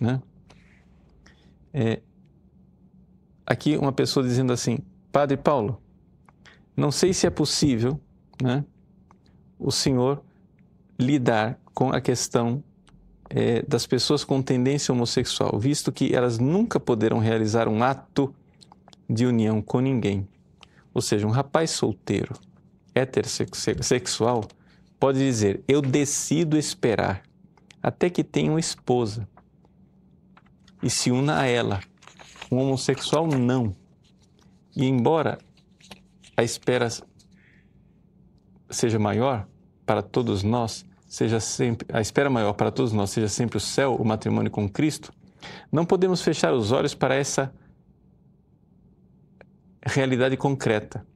Né? É, aqui uma pessoa dizendo assim, Padre Paulo, não sei se é possível né, o senhor lidar com a questão é, das pessoas com tendência homossexual, visto que elas nunca poderão realizar um ato de união com ninguém. Ou seja, um rapaz solteiro, heterossexual, pode dizer: Eu decido esperar até que tenha uma esposa e se una a ela. Um homossexual não. E embora a espera seja maior para todos nós, seja sempre a espera maior para todos nós seja sempre o céu, o matrimônio com Cristo, não podemos fechar os olhos para essa realidade concreta.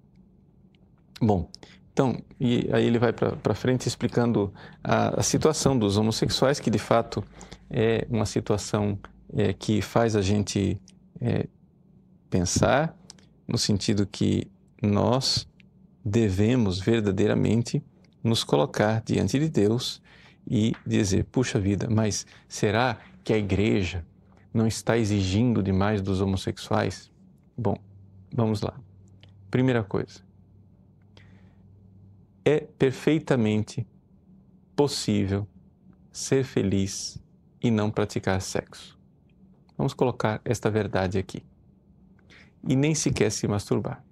Bom, então, e aí ele vai para frente explicando a, a, situação dos homossexuais, que de fato é uma situação é, que faz a gente é, pensar no sentido que nós devemos verdadeiramente nos colocar diante de Deus e dizer: puxa vida, mas será que a igreja não está exigindo demais dos homossexuais? Bom, vamos lá. Primeira coisa, é perfeitamente possível ser feliz e não praticar sexo. Vamos colocar esta verdade aqui. E nem sequer se masturbar.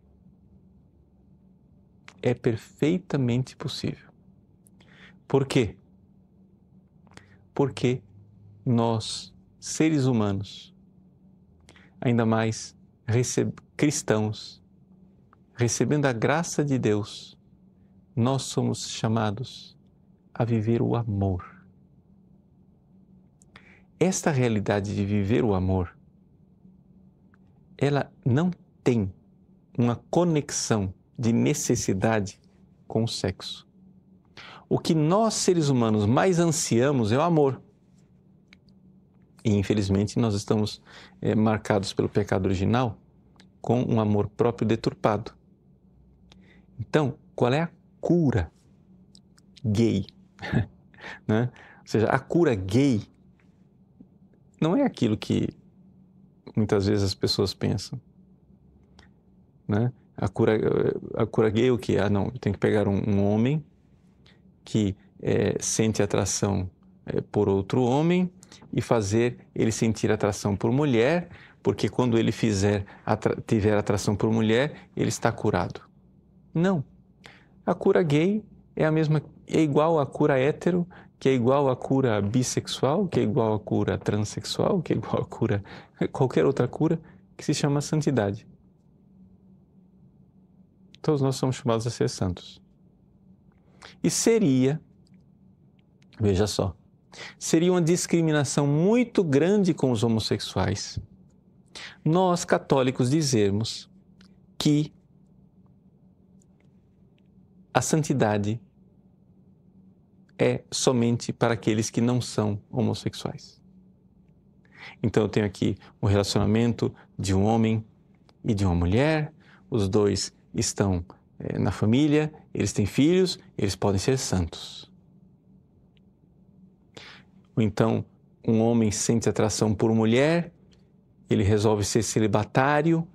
É perfeitamente possível. Por quê? Porque nós, seres humanos, ainda mais receb cristãos, recebendo a graça de Deus, nós somos chamados a viver o amor esta realidade de viver o amor, ela não tem uma conexão de necessidade com o sexo. O que nós seres humanos mais ansiamos é o amor. E infelizmente nós estamos é, marcados pelo pecado original com um amor próprio deturpado. Então, qual é a cura gay? né? Ou seja, a cura gay não é aquilo que muitas vezes as pessoas pensam. Né? A cura, a cura gay, é o que? Ah, não, tem que pegar um, um homem que é, sente atração é, por outro homem e fazer ele sentir atração por mulher, porque quando ele fizer atra tiver atração por mulher, ele está curado. Não. A cura gay é a mesma é igual à cura hétero, que é igual à cura bissexual, que é igual à cura transexual, que é igual à cura qualquer outra cura, que se chama santidade. Todos nós somos chamados a ser santos. E seria, veja só, seria uma discriminação muito grande com os homossexuais nós católicos dizermos que a santidade é somente para aqueles que não são homossexuais. Então eu tenho aqui o um relacionamento de um homem e de uma mulher, os dois estão é, na família, eles têm filhos, eles podem ser santos. Ou então um homem sente atração por mulher, ele resolve ser celibatário,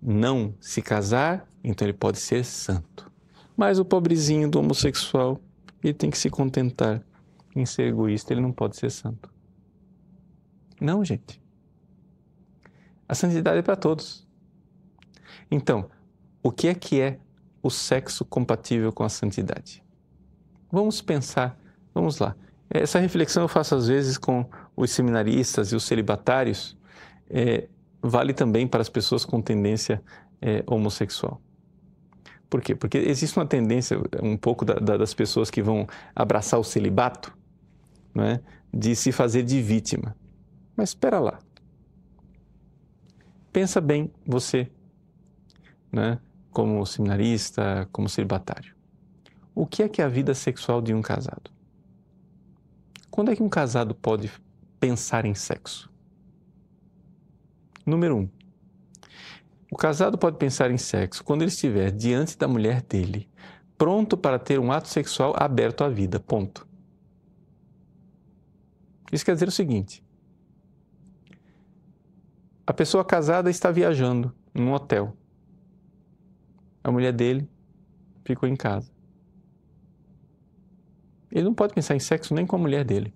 não se casar, então ele pode ser santo. Mas o pobrezinho do homossexual ele tem que se contentar em ser egoísta, ele não pode ser santo. Não, gente. A santidade é para todos. Então, o que é que é o sexo compatível com a santidade? Vamos pensar, vamos lá. Essa reflexão eu faço às vezes com os seminaristas e os celibatários, é, vale também para as pessoas com tendência é, homossexual. Por quê? Porque existe uma tendência um pouco da, da, das pessoas que vão abraçar o celibato, é? de se fazer de vítima. Mas espera lá. Pensa bem você, né, como seminarista, como celibatário. O que é que é a vida sexual de um casado? Quando é que um casado pode pensar em sexo? Número um, o casado pode pensar em sexo quando ele estiver diante da mulher dele, pronto para ter um ato sexual aberto à vida. Ponto. Isso quer dizer o seguinte: a pessoa casada está viajando num hotel. A mulher dele ficou em casa. Ele não pode pensar em sexo nem com a mulher dele.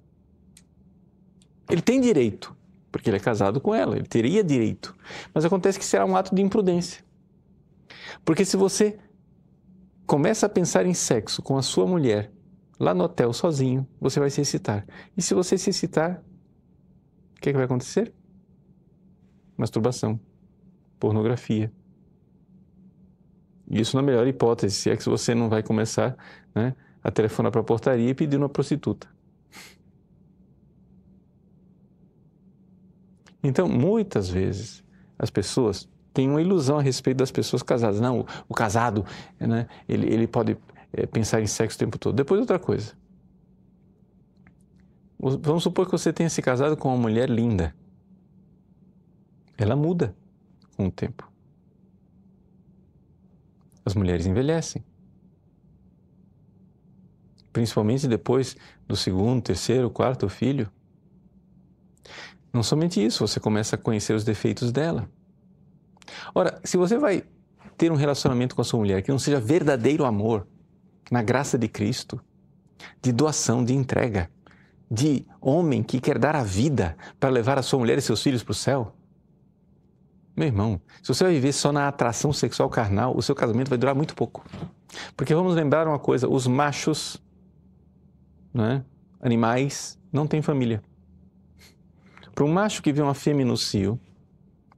Ele tem direito porque ele é casado com ela, ele teria direito. Mas acontece que será um ato de imprudência. Porque se você começa a pensar em sexo com a sua mulher lá no hotel sozinho, você vai se excitar. E se você se excitar, o que, é que vai acontecer? Masturbação, pornografia. Isso na melhor hipótese, se é que você não vai começar né, a telefonar para a portaria e pedir uma prostituta. Então, muitas vezes, as pessoas têm uma ilusão a respeito das pessoas casadas. Não, o, o casado, né, ele, ele pode é, pensar em sexo o tempo todo. Depois, outra coisa. Vamos supor que você tenha se casado com uma mulher linda. Ela muda com o tempo. As mulheres envelhecem. Principalmente depois do segundo, terceiro, quarto filho. Não somente isso, você começa a conhecer os defeitos dela. Ora, se você vai ter um relacionamento com a sua mulher que não seja verdadeiro amor, na graça de Cristo, de doação, de entrega, de homem que quer dar a vida para levar a sua mulher e seus filhos para o céu, meu irmão, se você vai viver só na atração sexual carnal, o seu casamento vai durar muito pouco. Porque vamos lembrar uma coisa: os machos, né, animais, não têm família. Para um macho que vê uma fêmea no cio,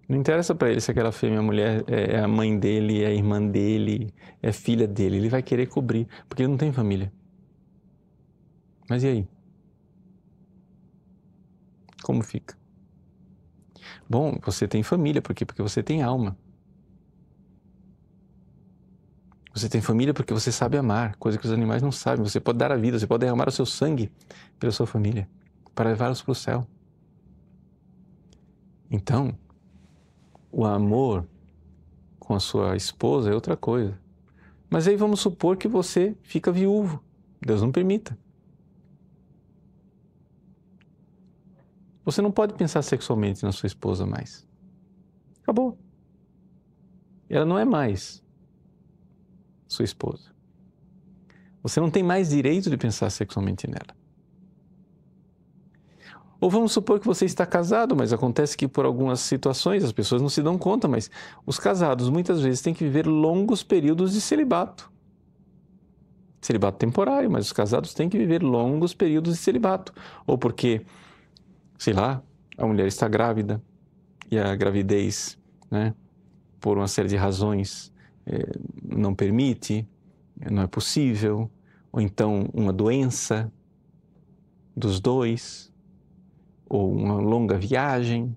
não interessa para ele se aquela fêmea, é a mulher, é, é a mãe dele, é a irmã dele, é filha dele. Ele vai querer cobrir, porque ele não tem família. Mas e aí? Como fica? Bom, você tem família, por quê? Porque você tem alma. Você tem família porque você sabe amar, coisa que os animais não sabem. Você pode dar a vida, você pode derramar o seu sangue pela sua família, para levá-los para o céu. Então, o amor com a sua esposa é outra coisa. Mas aí vamos supor que você fica viúvo. Deus não permita. Você não pode pensar sexualmente na sua esposa mais. Acabou. Ela não é mais sua esposa. Você não tem mais direito de pensar sexualmente nela. Ou vamos supor que você está casado, mas acontece que por algumas situações as pessoas não se dão conta, mas os casados muitas vezes têm que viver longos períodos de celibato. Celibato temporário, mas os casados têm que viver longos períodos de celibato. Ou porque, sei lá, a mulher está grávida e a gravidez, né, por uma série de razões, é, não permite, não é possível, ou então uma doença dos dois ou uma longa viagem.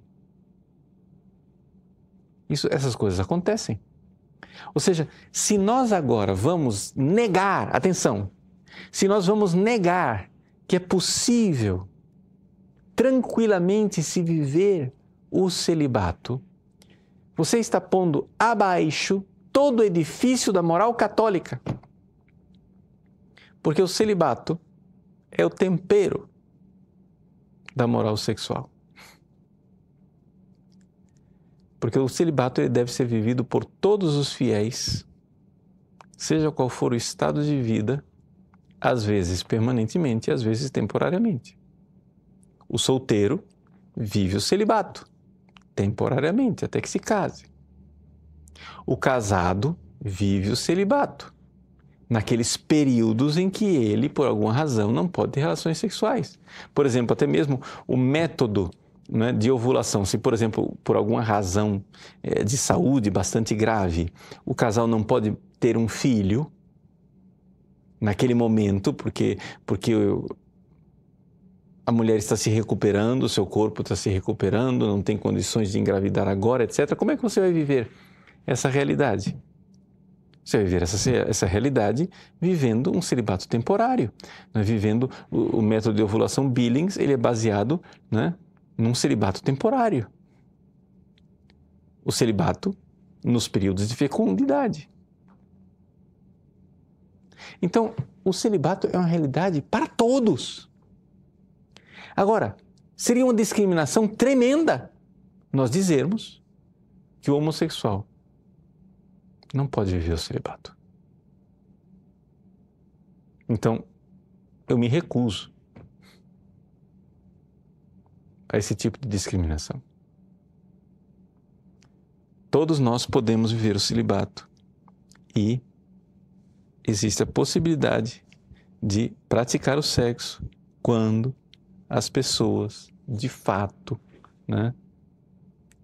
Isso, essas coisas acontecem. Ou seja, se nós agora vamos negar, atenção, se nós vamos negar que é possível tranquilamente se viver o celibato, você está pondo abaixo todo o edifício da moral católica. Porque o celibato é o tempero da moral sexual. Porque o celibato ele deve ser vivido por todos os fiéis, seja qual for o estado de vida, às vezes permanentemente, às vezes temporariamente. O solteiro vive o celibato temporariamente, até que se case. O casado vive o celibato naqueles períodos em que ele, por alguma razão, não pode ter relações sexuais. Por exemplo, até mesmo o método né, de ovulação. Se, por exemplo, por alguma razão é, de saúde bastante grave, o casal não pode ter um filho naquele momento, porque, porque a mulher está se recuperando, o seu corpo está se recuperando, não tem condições de engravidar agora, etc. Como é que você vai viver essa realidade? Você vai viver essa, essa realidade vivendo um celibato temporário, né? vivendo o, o, método de ovulação Billings, ele é baseado né, num celibato temporário. O celibato nos períodos de fecundidade. Então, o celibato é uma realidade para todos. Agora, seria uma discriminação tremenda nós dizermos que o homossexual não pode viver o celibato. Então, eu me recuso a esse tipo de discriminação. Todos nós podemos viver o celibato e existe a possibilidade de praticar o sexo quando as pessoas de fato né,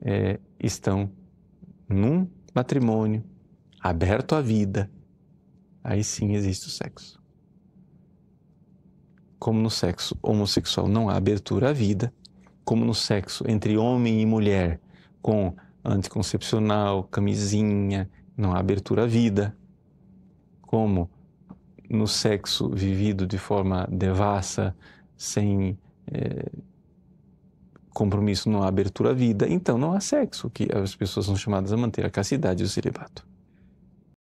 é, estão num matrimônio aberto à vida, aí sim existe o sexo. Como no sexo homossexual não há abertura à vida, como no sexo entre homem e mulher, com anticoncepcional, camisinha, não há abertura à vida, como no sexo vivido de forma devassa, sem é, compromisso, não há abertura à vida, então não há sexo, que as pessoas são chamadas a manter a castidade e o celibato.